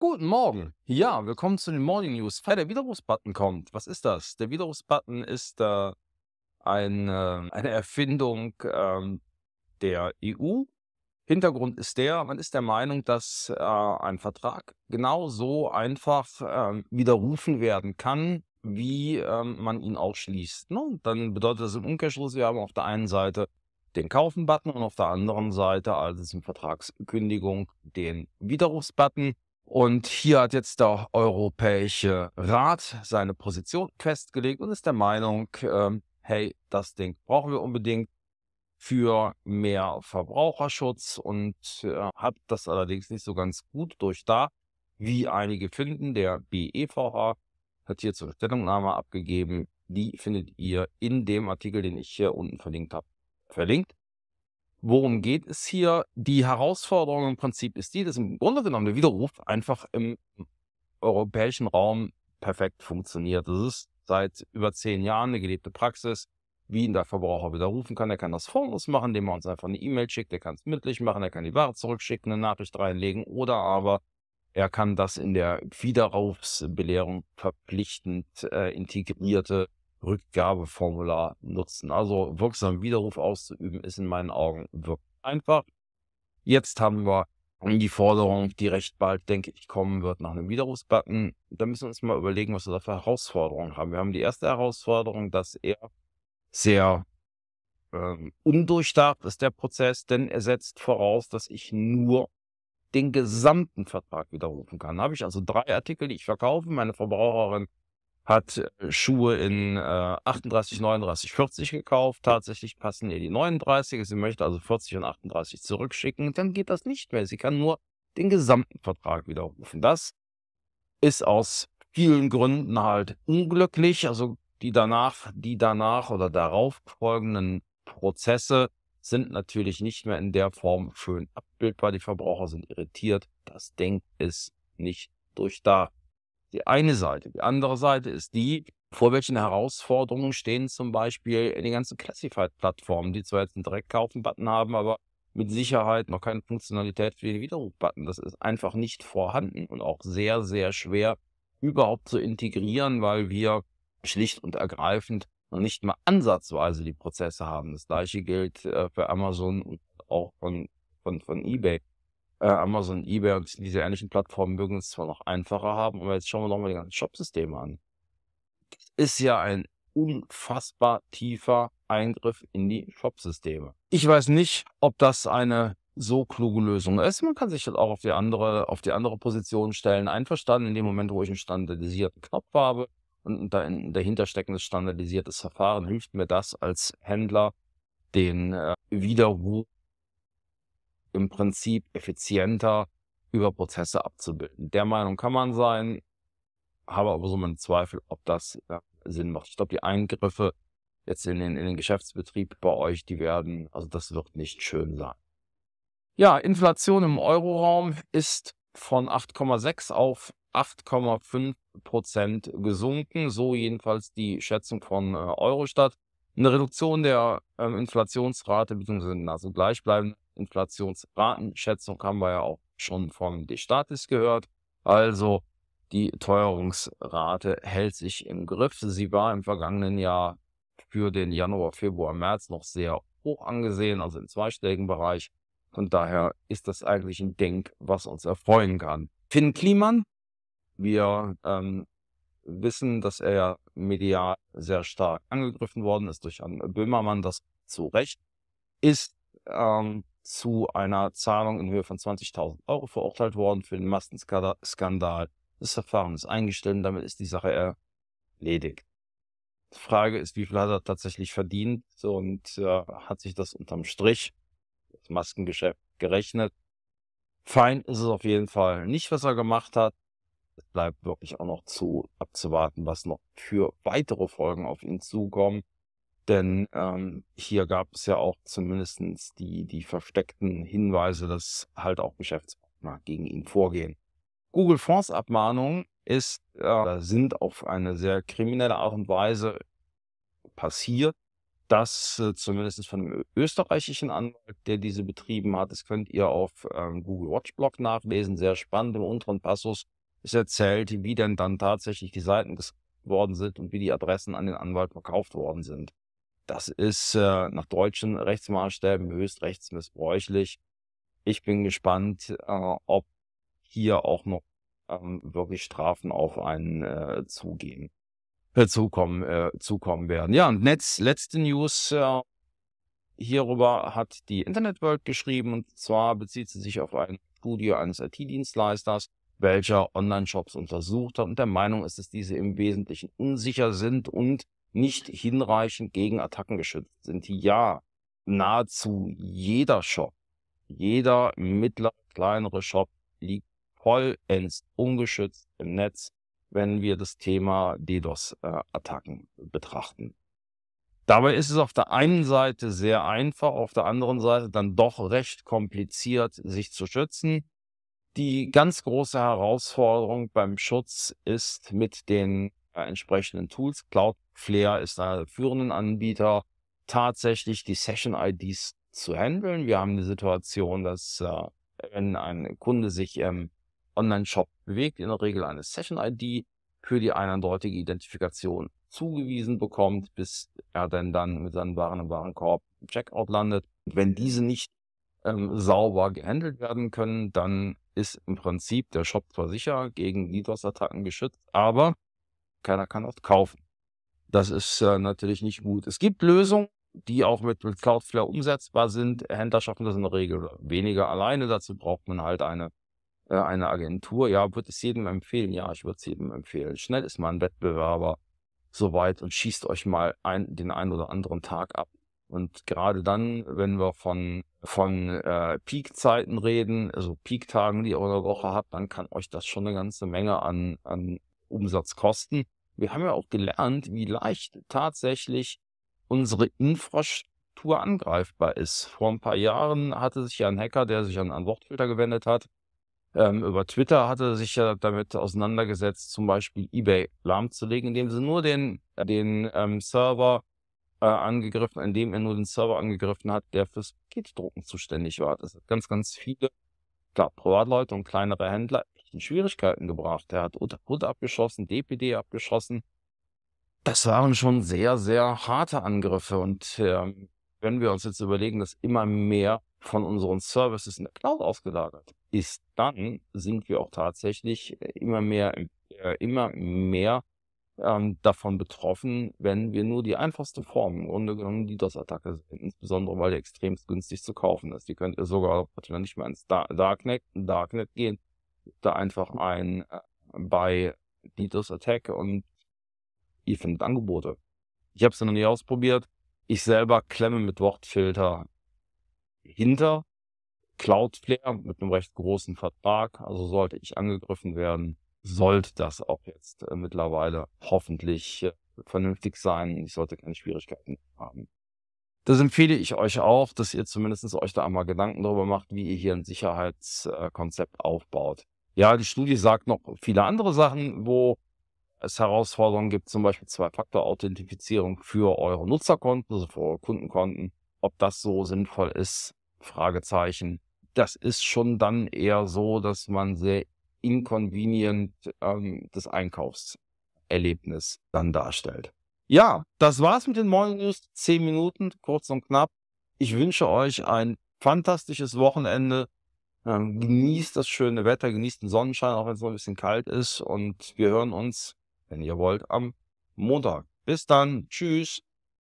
Guten Morgen. Ja, willkommen zu den Morning News. Weil der Widerrufsbutton kommt. Was ist das? Der Widerrufsbutton ist äh, ein, äh, eine Erfindung ähm, der EU. Hintergrund ist der, man ist der Meinung, dass äh, ein Vertrag genauso so einfach ähm, widerrufen werden kann, wie ähm, man ihn auch schließt. Ne? Dann bedeutet das im Umkehrschluss, wir haben auf der einen Seite den Kaufen-Button und auf der anderen Seite, also ist in Vertragskündigung, den Widerrufsbutton. Und hier hat jetzt der Europäische Rat seine Position festgelegt und ist der Meinung, ähm, hey, das Ding brauchen wir unbedingt für mehr Verbraucherschutz und äh, hat das allerdings nicht so ganz gut durchdacht, wie einige finden. Der BEVH hat hier zur Stellungnahme abgegeben. Die findet ihr in dem Artikel, den ich hier unten verlinkt habe, verlinkt. Worum geht es hier? Die Herausforderung im Prinzip ist die, dass im Grunde genommen der Widerruf einfach im europäischen Raum perfekt funktioniert. Das ist seit über zehn Jahren eine gelebte Praxis. Wie ihn der Verbraucher widerrufen kann, Er kann das formlos machen, indem er uns einfach eine E-Mail schickt, der kann es mündlich machen, der kann die Ware zurückschicken, eine Nachricht reinlegen oder aber er kann das in der Widerrufsbelehrung verpflichtend äh, integrierte Rückgabeformular nutzen. Also wirksam Widerruf auszuüben ist in meinen Augen wirklich einfach. Jetzt haben wir die Forderung, die recht bald, denke ich, kommen wird nach einem Widerrufsbutton. Da müssen wir uns mal überlegen, was wir da für Herausforderungen haben. Wir haben die erste Herausforderung, dass er sehr ähm, undurchdacht ist, der Prozess, denn er setzt voraus, dass ich nur den gesamten Vertrag widerrufen kann. Da Habe ich also drei Artikel, die ich verkaufe, meine Verbraucherin hat äh, Schuhe in äh, 38, 39, 40 gekauft. Tatsächlich passen ihr die 39 Sie möchte also 40 und 38 zurückschicken. Dann geht das nicht mehr. Sie kann nur den gesamten Vertrag widerrufen. Das ist aus vielen Gründen halt unglücklich. Also die danach, die danach oder darauf folgenden Prozesse sind natürlich nicht mehr in der Form schön abbildbar. Die Verbraucher sind irritiert. Das Denk ist nicht durchdacht die eine Seite. Die andere Seite ist die, vor welchen Herausforderungen stehen zum Beispiel die ganzen Classified-Plattformen, die zwar jetzt einen Direktkaufen-Button haben, aber mit Sicherheit noch keine Funktionalität für den Widerruf-Button. Das ist einfach nicht vorhanden und auch sehr, sehr schwer überhaupt zu integrieren, weil wir schlicht und ergreifend noch nicht mal ansatzweise die Prozesse haben. Das gleiche gilt äh, für Amazon und auch von, von, von eBay. Äh, Amazon, eBay und diese ähnlichen Plattformen mögen es zwar noch einfacher haben, aber jetzt schauen wir nochmal die ganzen Shopsysteme an. Das ist ja ein unfassbar tiefer Eingriff in die Shopsysteme. Ich weiß nicht, ob das eine so kluge Lösung ist. Man kann sich halt auch auf die andere, auf die andere Position stellen. Einverstanden in dem Moment, wo ich einen standardisierten Knopf habe und ein dahinter steckendes standardisiertes Verfahren, hilft mir das als Händler, den äh, Widerruf im Prinzip effizienter über Prozesse abzubilden. Der Meinung kann man sein, habe aber so meine Zweifel, ob das ja, Sinn macht. Ich glaube, die Eingriffe jetzt in den, in den Geschäftsbetrieb bei euch, die werden, also das wird nicht schön sein. Ja, Inflation im Euroraum ist von 8,6 auf 8,5 Prozent gesunken. So jedenfalls die Schätzung von äh, Eurostat. Eine Reduktion der ähm, Inflationsrate bzw. also gleichbleibende Inflationsratenschätzung haben wir ja auch schon von De Statis gehört. Also die Teuerungsrate hält sich im Griff. Sie war im vergangenen Jahr für den Januar, Februar, März noch sehr hoch angesehen, also im zweistelligen Bereich. Von daher ist das eigentlich ein Denk, was uns erfreuen kann. Finn Kliman, wir ähm, wissen, dass er medial sehr stark angegriffen worden ist durch Herrn Böhmermann, das zu Recht ist. Ähm, zu einer Zahlung in Höhe von 20.000 Euro verurteilt worden für den Massenskandal. Das Verfahren ist eingestellt damit ist die Sache erledigt. Die Frage ist, wie viel hat er tatsächlich verdient und äh, hat sich das unterm Strich, das Maskengeschäft, gerechnet? Fein ist es auf jeden Fall nicht, was er gemacht hat. Es bleibt wirklich auch noch zu abzuwarten, was noch für weitere Folgen auf ihn zukommen. Denn ähm, hier gab es ja auch zumindestens die, die versteckten Hinweise, dass halt auch Geschäftspartner gegen ihn vorgehen. Google Fonds Abmahnungen ist, äh, sind auf eine sehr kriminelle Art und Weise passiert. Das äh, zumindest von einem österreichischen Anwalt, der diese betrieben hat. Das könnt ihr auf ähm, Google Watch Blog nachlesen. Sehr spannend. Im unteren Passus ist erzählt, wie denn dann tatsächlich die Seiten worden sind und wie die Adressen an den Anwalt verkauft worden sind. Das ist äh, nach deutschen Rechtsmaßstäben höchst rechtsmissbräuchlich. Ich bin gespannt, äh, ob hier auch noch ähm, wirklich Strafen auf einen äh, zugehen, äh, zukommen, äh, zukommen werden. Ja, und Netz, letzte News äh, hierüber hat die Internet World geschrieben und zwar bezieht sie sich auf ein Studio eines IT-Dienstleisters, welcher Online-Shops untersucht hat und der Meinung ist, dass diese im Wesentlichen unsicher sind und nicht hinreichend gegen Attacken geschützt sind. Ja, nahezu jeder Shop, jeder mittler, kleinere Shop liegt vollends ungeschützt im Netz, wenn wir das Thema DDoS-Attacken äh, betrachten. Dabei ist es auf der einen Seite sehr einfach, auf der anderen Seite dann doch recht kompliziert, sich zu schützen. Die ganz große Herausforderung beim Schutz ist mit den äh, entsprechenden Tools. Cloudflare ist einer der führenden Anbieter, tatsächlich die Session-IDs zu handeln. Wir haben die Situation, dass äh, wenn ein Kunde sich im Online-Shop bewegt, in der Regel eine Session-ID für die eindeutige Identifikation zugewiesen bekommt, bis er dann, dann mit seinen Waren im Warenkorb im Checkout landet. Und wenn diese nicht ähm, sauber gehandelt werden können, dann ist im Prinzip der Shop zwar sicher gegen DDoS-Attacken geschützt, aber keiner kann das kaufen. Das ist äh, natürlich nicht gut. Es gibt Lösungen, die auch mit, mit Cloudflare umsetzbar sind. Händler schaffen das in der Regel weniger alleine. Dazu braucht man halt eine, äh, eine Agentur. Ja, würde es jedem empfehlen? Ja, ich würde es jedem empfehlen. Schnell ist mal ein Wettbewerber soweit und schießt euch mal ein, den einen oder anderen Tag ab. Und gerade dann, wenn wir von, von äh, Peak-Zeiten reden, also Peak-Tagen, die ihr in der Woche habt, dann kann euch das schon eine ganze Menge an, an Umsatzkosten. Wir haben ja auch gelernt, wie leicht tatsächlich unsere Infrastruktur angreifbar ist. Vor ein paar Jahren hatte sich ja ein Hacker, der sich an, einen Wortfilter gewendet hat, ähm, über Twitter hatte er sich ja damit auseinandergesetzt, zum Beispiel eBay lahmzulegen, indem sie nur den, äh, den ähm, Server äh, angegriffen, indem er nur den Server angegriffen hat, der fürs Paketdrucken zuständig war. Das hat ganz, ganz viele, klar, Privatleute und kleinere Händler in Schwierigkeiten gebracht. Er hat Hut abgeschossen, DPD abgeschossen. Das waren schon sehr, sehr harte Angriffe. Und äh, wenn wir uns jetzt überlegen, dass immer mehr von unseren Services in der Cloud ausgelagert ist, dann sind wir auch tatsächlich äh, immer mehr, äh, immer mehr ähm, davon betroffen, wenn wir nur die einfachste Form, im Grunde genommen die DOS-Attacke sind, insbesondere weil die extremst günstig zu kaufen ist. Die könnt ihr sogar nicht mehr ins Darknet, Darknet gehen, da einfach ein äh, bei Dieter's Attack und ihr findet Angebote. Ich habe es noch nie ausprobiert. Ich selber klemme mit Wortfilter hinter Cloudflare mit einem recht großen Vertrag. Also sollte ich angegriffen werden, sollte das auch jetzt äh, mittlerweile hoffentlich äh, vernünftig sein. Ich sollte keine Schwierigkeiten haben. Das empfehle ich euch auch, dass ihr zumindest euch da einmal Gedanken darüber macht, wie ihr hier ein Sicherheitskonzept äh, aufbaut. Ja, die Studie sagt noch viele andere Sachen, wo es Herausforderungen gibt, zum Beispiel Zwei-Faktor-Authentifizierung für eure Nutzerkonten, also für eure Kundenkonten. Ob das so sinnvoll ist, Fragezeichen. Das ist schon dann eher so, dass man sehr inconvenient ähm, des Einkaufserlebnis dann darstellt. Ja, das war's mit den Morning News. Zehn Minuten, kurz und knapp. Ich wünsche euch ein fantastisches Wochenende. Ähm, genießt das schöne Wetter, genießt den Sonnenschein, auch wenn es noch ein bisschen kalt ist. Und wir hören uns, wenn ihr wollt, am Montag. Bis dann. Tschüss.